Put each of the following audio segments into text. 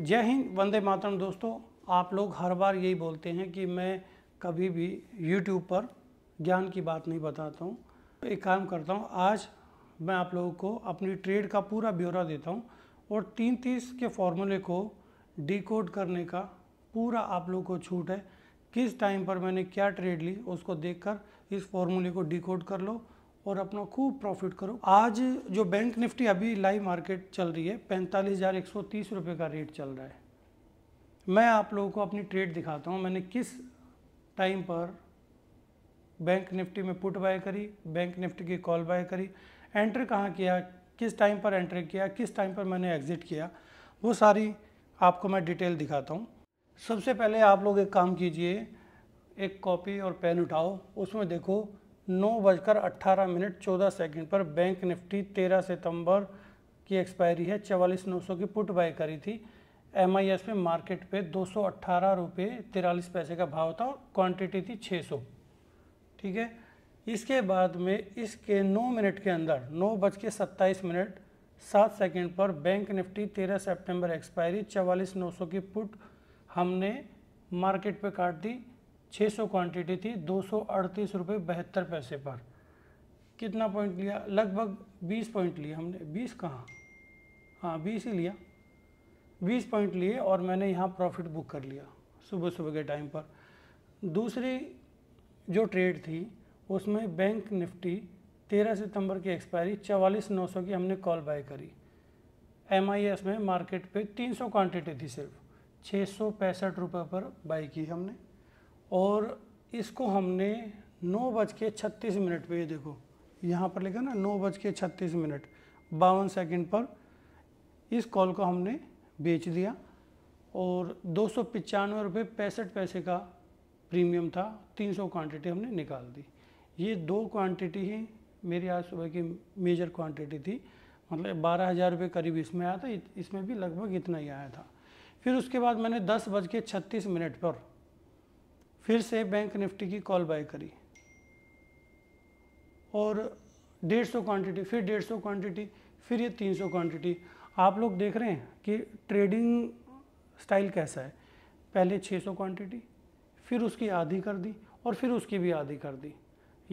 जय हिंद वंदे मातरम दोस्तों आप लोग हर बार यही बोलते हैं कि मैं कभी भी यूट्यूब पर ज्ञान की बात नहीं बताता हूँ तो एक काम करता हूँ आज मैं आप लोगों को अपनी ट्रेड का पूरा ब्यौरा देता हूँ और तीन तीस के फॉर्मूले को डिकोड करने का पूरा आप लोगों को छूट है किस टाइम पर मैंने क्या ट्रेड ली उसको देखकर इस फॉर्मूले को डिकोड कर लो और अपना खूब प्रॉफिट करो आज जो बैंक निफ्टी अभी लाइव मार्केट चल रही है पैंतालीस हज़ार एक सौ तीस रुपये का रेट चल रहा है मैं आप लोगों को अपनी ट्रेड दिखाता हूँ मैंने किस टाइम पर बैंक निफ्टी में पुट बाय करी बैंक निफ्टी की कॉल बाय करी एंटर कहाँ किया किस टाइम पर एंटर किया किस टाइम पर मैंने एग्ज़िट किया वो सारी आपको मैं डिटेल दिखाता हूँ सबसे पहले आप लोग एक काम कीजिए एक कॉपी और पेन उठाओ उसमें देखो नौ बजकर अट्ठारह मिनट चौदह सेकंड पर बैंक निफ्टी तेरह सितंबर की एक्सपायरी है चवालीस नौ सौ की पुट बाई करी थी एम आई एस में मार्केट पे दो सौ अट्ठारह रुपये तिरालीस पैसे का भाव था और क्वांटिटी थी छः सौ ठीक है इसके बाद में इसके नौ मिनट के अंदर नौ बज के सत्ताईस मिनट सात सेकेंड पर बैंक निफ्टी तेरह सेप्टेम्बर एक्सपायरी चवालीस नौ सौ की पुट हमने मार्केट पे काट दी 600 क्वांटिटी थी दो सौ अड़तीस रुपये बहत्तर पैसे पर कितना पॉइंट लिया लगभग 20 पॉइंट लिए हमने 20 कहाँ हाँ 20 ही लिया 20 पॉइंट लिए और मैंने यहाँ प्रॉफिट बुक कर लिया सुबह सुबह के टाइम पर दूसरी जो ट्रेड थी उसमें बैंक निफ्टी 13 सितंबर की एक्सपायरी चवालीस नौ सौ की हमने कॉल बाय करी एम में मार्केट पे 300 क्वांटिटी थी सिर्फ छः सौ पैंसठ रुपये पर बाई की हमने और इसको हमने नौ बज के छत्तीस मिनट पर ये देखो यहाँ पर लिखा ना नौ बज के छत्तीस मिनट बावन सेकेंड पर इस कॉल को हमने बेच दिया और दो सौ पचानवे रुपये पैंसठ पैसे का प्रीमियम था तीन सौ क्वान्टिटी हमने निकाल दी ये दो क्वांटिटी ही मेरी आज सुबह की मेजर क्वांटिटी थी मतलब बारह हज़ार रुपये करीब इसमें आया था इसमें भी लगभग इतना ही आया था फिर उसके बाद मैंने दस बज के छत्तीस मिनट पर फिर से बैंक निफ्टी की कॉल बाय करी और डेढ़ सौ क्वान्टिटी फिर डेढ़ सौ क्वान्टिटी फिर ये तीन सौ क्वान्टिटी आप लोग देख रहे हैं कि ट्रेडिंग स्टाइल कैसा है पहले छः सौ क्वान्टिटी फिर उसकी आधी कर दी और फिर उसकी भी आधी कर दी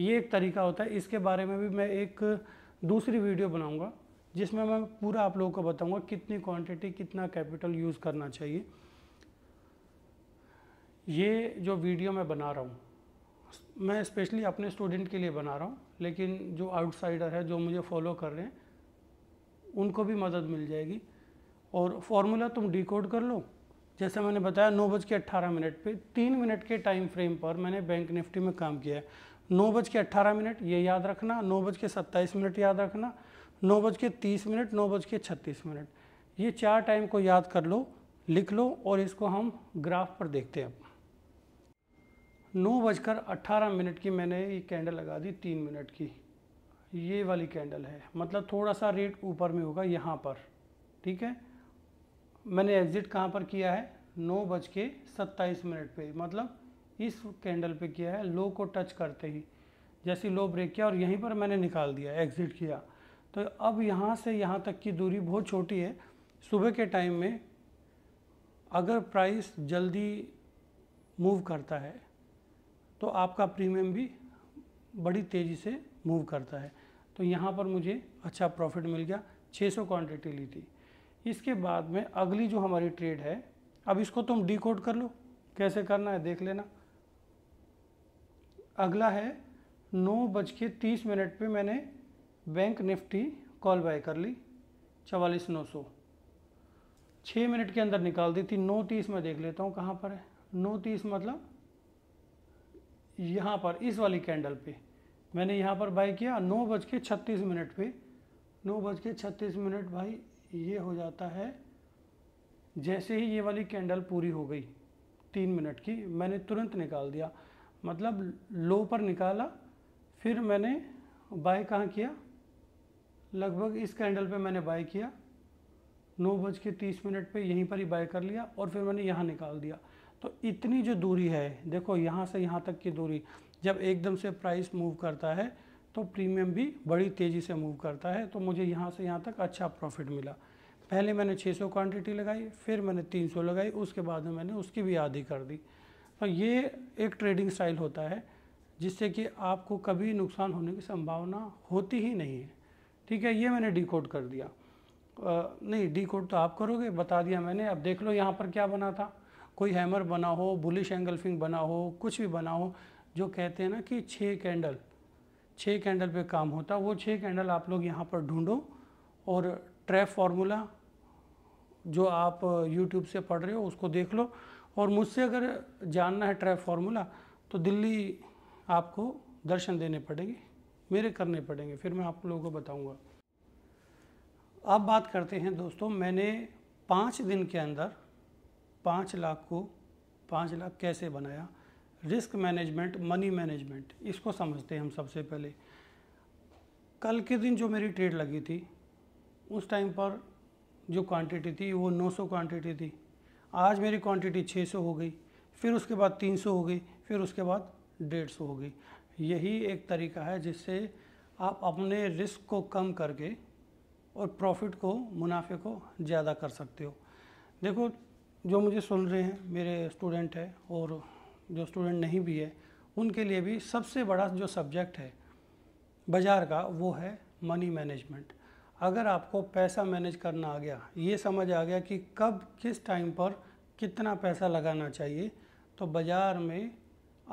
ये एक तरीका होता है इसके बारे में भी मैं एक दूसरी वीडियो बनाऊंगा जिसमें मैं पूरा आप लोगों को बताऊंगा कितनी क्वांटिटी कितना कैपिटल यूज़ करना चाहिए ये जो वीडियो मैं बना रहा हूँ मैं स्पेशली अपने स्टूडेंट के लिए बना रहा हूँ लेकिन जो आउटसाइडर है जो मुझे फॉलो कर रहे हैं उनको भी मदद मिल जाएगी और फॉर्मूला तुम डिकोड कर लो जैसे मैंने बताया नौ बज के अट्ठारह मिनट पर तीन मिनट के टाइम फ्रेम पर मैंने बैंक निफ्टी में काम किया है नौ बज के अट्ठारह मिनट ये याद रखना नौ बज के सत्ताईस मिनट याद रखना नौ बज के तीस मिनट नौ बज के छत्तीस मिनट ये चार टाइम को याद कर लो लिख लो और इसको हम ग्राफ पर देखते हैं नौ बजकर अट्ठारह मिनट की मैंने ये कैंडल लगा दी तीन मिनट की ये वाली कैंडल है मतलब थोड़ा सा रेट ऊपर में होगा यहाँ पर ठीक है मैंने एग्ज़िट कहाँ पर किया है नौ बज के सत्ताईस मिनट पर मतलब इस कैंडल पे किया है लो को टच करते ही जैसे लो ब्रेक किया और यहीं पर मैंने निकाल दिया एग्ज़िट किया तो अब यहाँ से यहाँ तक की दूरी बहुत छोटी है सुबह के टाइम में अगर प्राइस जल्दी मूव करता है तो आपका प्रीमियम भी बड़ी तेज़ी से मूव करता है तो यहाँ पर मुझे अच्छा प्रॉफिट मिल गया 600 सौ क्वान्टिटी ली थी इसके बाद में अगली जो हमारी ट्रेड है अब इसको तुम डी कर लो कैसे करना है देख लेना अगला है नौ बज के तीस मिनट पर मैंने बैंक निफ्टी कॉल बाय कर ली चवालीस नौ सौ छः मिनट के अंदर निकाल दी थी नौ तीस में देख लेता हूँ कहाँ पर है नौ तीस मतलब यहाँ पर इस वाली कैंडल पे मैंने यहाँ पर बाई किया नौ बज के छत्तीस मिनट पे नौ बज के छत्तीस मिनट भाई ये हो जाता है जैसे ही ये वाली कैंडल पूरी हो गई तीन मिनट की मैंने तुरंत निकाल दिया मतलब लो पर निकाला फिर मैंने बाय कहाँ किया लगभग इस कैंडल पे मैंने बाय किया नौ बज के तीस मिनट पर यहीं पर ही बाय कर लिया और फिर मैंने यहाँ निकाल दिया तो इतनी जो दूरी है देखो यहाँ से यहाँ तक की दूरी जब एकदम से प्राइस मूव करता है तो प्रीमियम भी बड़ी तेज़ी से मूव करता है तो मुझे यहाँ से यहाँ तक अच्छा प्रॉफिट मिला पहले मैंने 600 क्वांटिटी लगाई फिर मैंने 300 लगाई उसके बाद में मैंने उसकी भी आधी कर दी तो ये एक ट्रेडिंग स्टाइल होता है जिससे कि आपको कभी नुकसान होने की संभावना होती ही नहीं है ठीक है ये मैंने डी कर दिया आ, नहीं डी तो आप करोगे बता दिया मैंने अब देख लो यहाँ पर क्या बना था कोई हैमर बना हो बुलिश एंगल्फिंग बना हो कुछ भी बना हो जो कहते हैं ना कि छः कैंडल छः कैंडल पे काम होता वो छः कैंडल आप लोग यहाँ पर ढूंढो और ट्रैप फार्मूला जो आप यूट्यूब से पढ़ रहे हो उसको देख लो और मुझसे अगर जानना है ट्रैप फार्मूला तो दिल्ली आपको दर्शन देने पड़ेंगे मेरे करने पड़ेंगे फिर मैं आप लोगों को बताऊंगा अब बात करते हैं दोस्तों मैंने पाँच दिन के अंदर पाँच लाख को पाँच लाख कैसे बनाया रिस्क मैनेजमेंट मनी मैनेजमेंट इसको समझते हैं हम सबसे पहले कल के दिन जो मेरी ट्रेड लगी थी उस टाइम पर जो क्वांटिटी थी वो 900 क्वांटिटी थी आज मेरी क्वांटिटी 600 हो गई फिर उसके बाद 300 हो गई फिर उसके बाद डेढ़ हो गई यही एक तरीका है जिससे आप अपने रिस्क को कम करके और प्रॉफिट को मुनाफे को ज़्यादा कर सकते हो देखो जो मुझे सुन रहे हैं मेरे स्टूडेंट है और जो स्टूडेंट नहीं भी है उनके लिए भी सबसे बड़ा जो सब्जेक्ट है बाज़ार का वो है मनी मैनेजमेंट अगर आपको पैसा मैनेज करना आ गया ये समझ आ गया कि कब किस टाइम पर कितना पैसा लगाना चाहिए तो बाज़ार में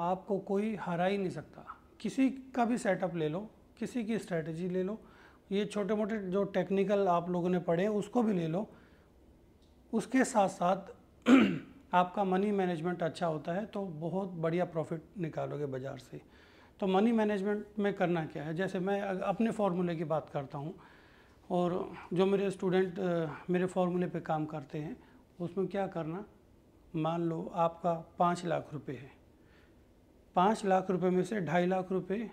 आपको कोई हरा ही नहीं सकता किसी का भी सेटअप ले लो किसी की स्ट्रेटजी ले लो ये छोटे मोटे जो टेक्निकल आप लोगों ने पढ़े उसको भी ले लो उसके साथ साथ आपका मनी मैनेजमेंट अच्छा होता है तो बहुत बढ़िया प्रॉफिट निकालोगे बाज़ार से तो मनी मैनेजमेंट में करना क्या है जैसे मैं अपने फार्मूले की बात करता हूँ और जो मेरे स्टूडेंट मेरे फार्मूले पे काम करते हैं उसमें क्या करना मान लो आपका पाँच लाख रुपए है पाँच लाख रुपए में से ढाई लाख रुपए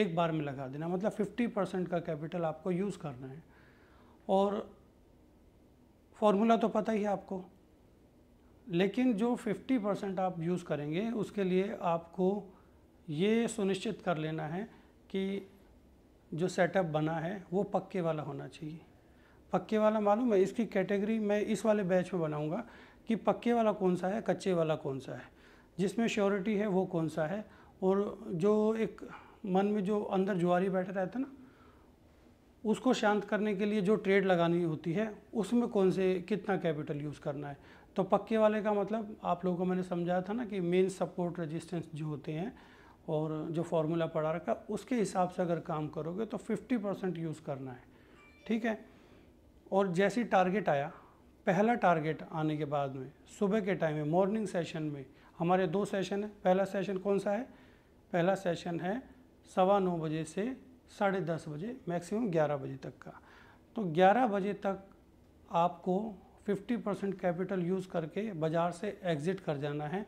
एक बार में लगा देना मतलब फिफ्टी परसेंट का कैपिटल आपको यूज़ करना है और फार्मूला तो पता ही है आपको लेकिन जो 50 परसेंट आप यूज़ करेंगे उसके लिए आपको ये सुनिश्चित कर लेना है कि जो सेटअप बना है वो पक्के वाला होना चाहिए पक्के वाला मालूम है इसकी कैटेगरी मैं इस वाले बैच में बनाऊंगा कि पक्के वाला कौन सा है कच्चे वाला कौन सा है जिसमें श्योरिटी है वो कौन सा है और जो एक मन में जो अंदर जुआरी बैठा रहता है ना उसको शांत करने के लिए जो ट्रेड लगानी होती है उसमें कौन से कितना कैपिटल यूज़ करना है तो पक्के वाले का मतलब आप लोगों को मैंने समझाया था ना कि मेन सपोर्ट रेजिस्टेंस जो होते हैं और जो फार्मूला पढ़ा रखा उसके हिसाब से अगर काम करोगे तो 50 परसेंट यूज़ करना है ठीक है और जैसे टारगेट आया पहला टारगेट आने के बाद में सुबह के टाइम में मॉर्निंग सेशन में हमारे दो सेशन है पहला सेशन कौन सा है पहला सेशन है सवा नौ बजे से साढ़े दस बजे मैक्सिमम ग्यारह बजे तक का तो ग्यारह बजे तक आपको 50 परसेंट कैपिटल यूज़ करके बाज़ार से एग्ज़िट कर जाना है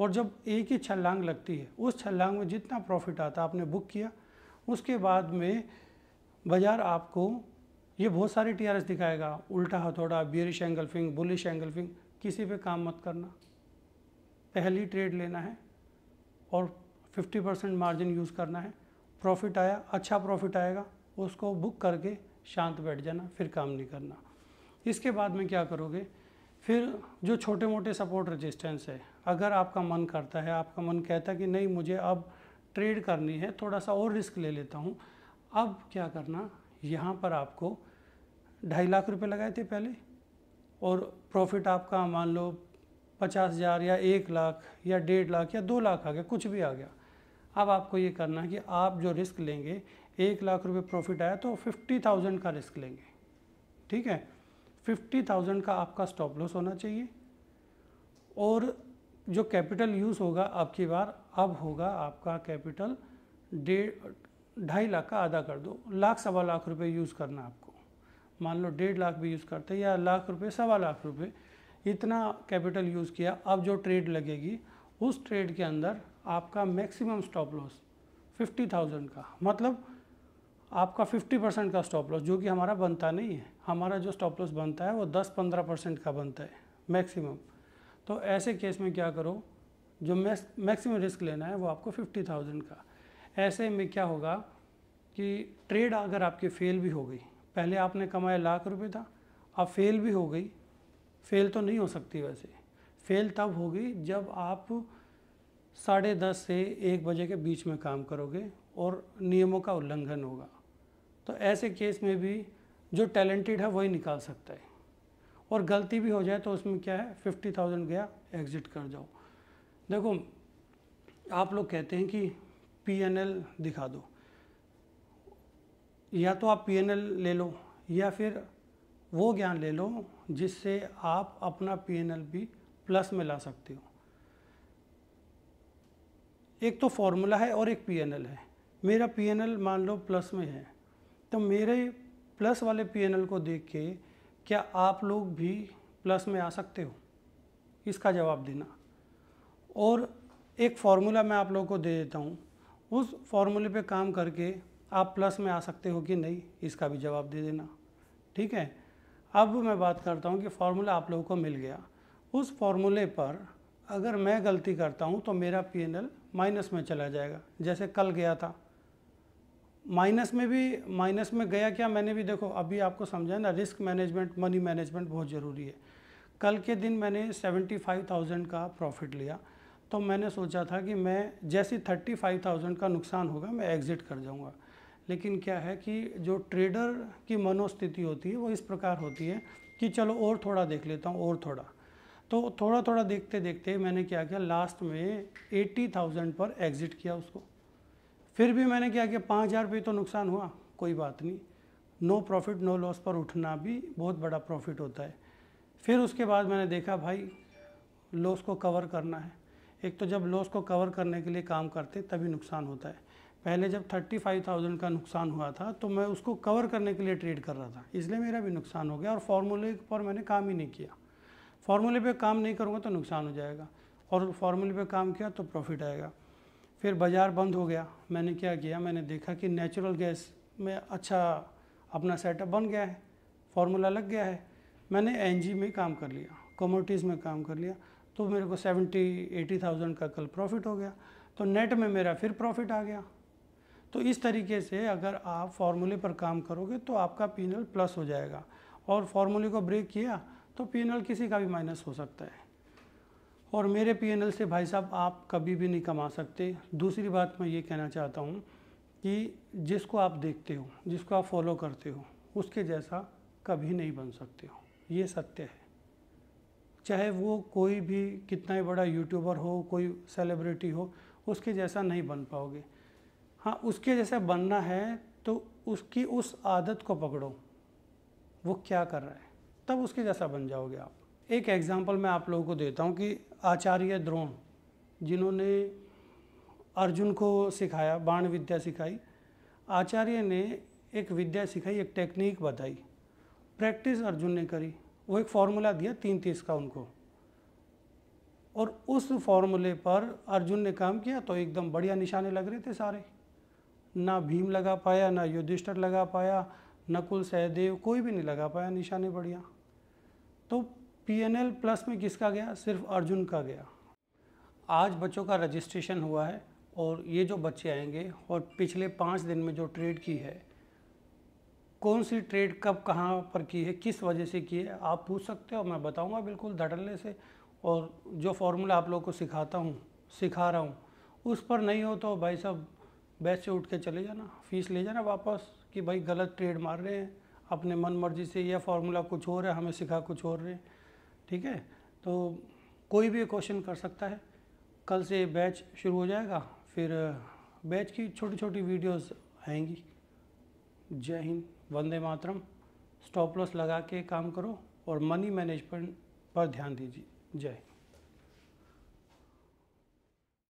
और जब एक ही छलांग लगती है उस छलांग में जितना प्रॉफिट आता आपने बुक किया उसके बाद में बाज़ार आपको ये बहुत सारे टी दिखाएगा उल्टा हथौड़ा bearish engulfing bullish engulfing किसी पे काम मत करना पहली ट्रेड लेना है और 50 परसेंट मार्जिन यूज़ करना है प्रॉफिट आया अच्छा प्रॉफिट आएगा उसको बुक करके शांत बैठ जाना फिर काम नहीं करना इसके बाद में क्या करोगे फिर जो छोटे मोटे सपोर्ट रेजिस्टेंस है अगर आपका मन करता है आपका मन कहता है कि नहीं मुझे अब ट्रेड करनी है थोड़ा सा और रिस्क ले लेता हूँ अब क्या करना यहाँ पर आपको ढाई लाख रुपए लगाए थे पहले और प्रॉफिट आपका मान लो पचास हज़ार या एक लाख या डेढ़ लाख या दो लाख आ गया कुछ भी आ गया अब आपको ये करना है कि आप जो रिस्क लेंगे एक लाख रुपए प्रॉफिट आया तो फिफ्टी थाउजेंड का रिस्क लेंगे ठीक है 50,000 का आपका स्टॉप लॉस होना चाहिए और जो कैपिटल यूज़ होगा आपकी बार अब होगा आपका कैपिटल डेढ़ ढाई लाख का आधा कर दो लाख सवा लाख रुपए यूज़ करना आपको मान लो डेढ़ लाख भी यूज़ करते हैं या लाख रुपए सवा लाख रुपए इतना कैपिटल यूज़ किया अब जो ट्रेड लगेगी उस ट्रेड के अंदर आपका maximum stop loss fifty thousand का मतलब आपका 50 परसेंट का स्टॉप लॉस जो कि हमारा बनता नहीं है हमारा जो स्टॉप लॉस बनता है वो 10-15 परसेंट का बनता है मैक्सिमम तो ऐसे केस में क्या करो जो मैक्सिमम रिस्क लेना है वो आपको 50,000 का ऐसे में क्या होगा कि ट्रेड अगर आपकी फेल भी हो गई पहले आपने कमाया लाख रुपये था अब फेल भी हो गई फेल तो नहीं हो सकती वैसे फेल तब होगी जब आप साढ़े दस से एक बजे के बीच में काम करोगे और नियमों का उल्लंघन होगा तो ऐसे केस में भी जो टैलेंटेड है वही निकाल सकता है और गलती भी हो जाए तो उसमें क्या है फिफ्टी थाउजेंड गया एग्ज़िट कर जाओ देखो आप लोग कहते हैं कि पी एन एल दिखा दो या तो आप पी एन एल ले लो या फिर वो ज्ञान ले लो जिससे आप अपना पी एन एल भी प्लस में ला सकते हो एक तो फॉर्मूला है और एक पी एन एल है मेरा पी एन एल मान लो प्लस में है तो मेरे प्लस वाले पी को देख के क्या आप लोग भी प्लस में आ सकते हो इसका जवाब देना और एक फार्मूला मैं आप लोगों को दे देता हूँ उस फार्मूले पे काम करके आप प्लस में आ सकते हो कि नहीं इसका भी जवाब दे देना ठीक है अब मैं बात करता हूँ कि फार्मूला आप लोगों को मिल गया उस फार्मूले पर अगर मैं गलती करता हूँ तो मेरा पी एन एल माइनस में चला जाएगा जैसे कल गया था माइनस में भी माइनस में गया क्या मैंने भी देखो अभी आपको समझा ना रिस्क मैनेजमेंट मनी मैनेजमेंट बहुत ज़रूरी है कल के दिन मैंने सेवेंटी फाइव थाउजेंड का प्रॉफिट लिया तो मैंने सोचा था कि मैं जैसे थर्टी फाइव थाउजेंड का नुकसान होगा मैं एग्ज़िट कर जाऊँगा लेकिन क्या है कि जो ट्रेडर की मनोस्थिति होती है वो इस प्रकार होती है कि चलो और थोड़ा देख लेता हूँ और थोड़ा तो थोड़ा थोड़ा देखते देखते मैंने क्या किया लास्ट में एट्टी थाउजेंड पर एग्ज़िट किया उसको फिर भी मैंने क्या किया पाँच हज़ार रुपये तो नुकसान हुआ कोई बात नहीं नो प्रॉफिट नो लॉस पर उठना भी बहुत बड़ा प्रॉफिट होता है फिर उसके बाद मैंने देखा भाई लॉस को कवर करना है एक तो जब लॉस को कवर करने के लिए काम करते तभी नुकसान होता है पहले जब थर्टी फाइव थाउजेंड का नुकसान हुआ था तो मैं उसको कवर करने के लिए ट्रेड कर रहा था इसलिए मेरा भी नुकसान हो गया और फार्मूले पर मैंने काम ही नहीं किया फार्मूले पर काम नहीं करूँगा तो नुकसान हो जाएगा और फार्मूले पर काम किया तो प्रॉफिट आएगा फिर बाज़ार बंद हो गया मैंने क्या किया मैंने देखा कि नेचुरल गैस में अच्छा अपना सेटअप बन गया है फार्मूला लग गया है मैंने एन में काम कर लिया कमोडिटीज़ में काम कर लिया तो मेरे को सेवेंटी एटी थाउजेंड का कल प्रॉफिट हो गया तो नेट में मेरा फिर प्रॉफिट आ गया तो इस तरीके से अगर आप फार्मूले पर काम करोगे तो आपका पी प्लस हो जाएगा और फार्मूले को ब्रेक किया तो पी किसी का भी माइनस हो सकता है और मेरे पी से भाई साहब आप कभी भी नहीं कमा सकते दूसरी बात मैं ये कहना चाहता हूँ कि जिसको आप देखते हो जिसको आप फॉलो करते हो उसके जैसा कभी नहीं बन सकते हो ये सत्य है चाहे वो कोई भी कितना ही बड़ा यूट्यूबर हो कोई सेलिब्रिटी हो उसके जैसा नहीं बन पाओगे हाँ उसके जैसा बनना है तो उसकी उस आदत को पकड़ो वो क्या कर रहा है तब उसके जैसा बन जाओगे आप एक एग्ज़ाम्पल मैं आप लोगों को देता हूँ कि आचार्य द्रोण जिन्होंने अर्जुन को सिखाया बाण विद्या सिखाई आचार्य ने एक विद्या सिखाई एक टेक्निक बताई प्रैक्टिस अर्जुन ने करी वो एक फार्मूला दिया तीन तीस का उनको और उस फार्मूले पर अर्जुन ने काम किया तो एकदम बढ़िया निशाने लग रहे थे सारे ना भीम लगा पाया ना युधिष्ठर लगा पाया नकुल सहदेव कोई भी नहीं लगा पाया निशाने बढ़िया तो पीएनएल प्लस में किसका गया सिर्फ अर्जुन का गया आज बच्चों का रजिस्ट्रेशन हुआ है और ये जो बच्चे आएंगे और पिछले पाँच दिन में जो ट्रेड की है कौन सी ट्रेड कब कहाँ पर की है किस वजह से की है आप पूछ सकते हो मैं बताऊँगा बिल्कुल धड़ल्ले से और जो फार्मूला आप लोग को सिखाता हूँ सिखा रहा हूँ उस पर नहीं हो तो भाई साहब बैच से उठ के चले जाना फीस ले जाना वापस कि भाई गलत ट्रेड मार रहे हैं अपने मन मर्जी से यह फार्मूला कुछ और है हमें सिखा कुछ और रहे हैं ठीक है तो कोई भी क्वेश्चन कर सकता है कल से बैच शुरू हो जाएगा फिर बैच की छोटी छोटी वीडियोस आएंगी जय हिंद वंदे मातरम स्टॉप लॉस लगा के काम करो और मनी मैनेजमेंट पर ध्यान दीजिए जय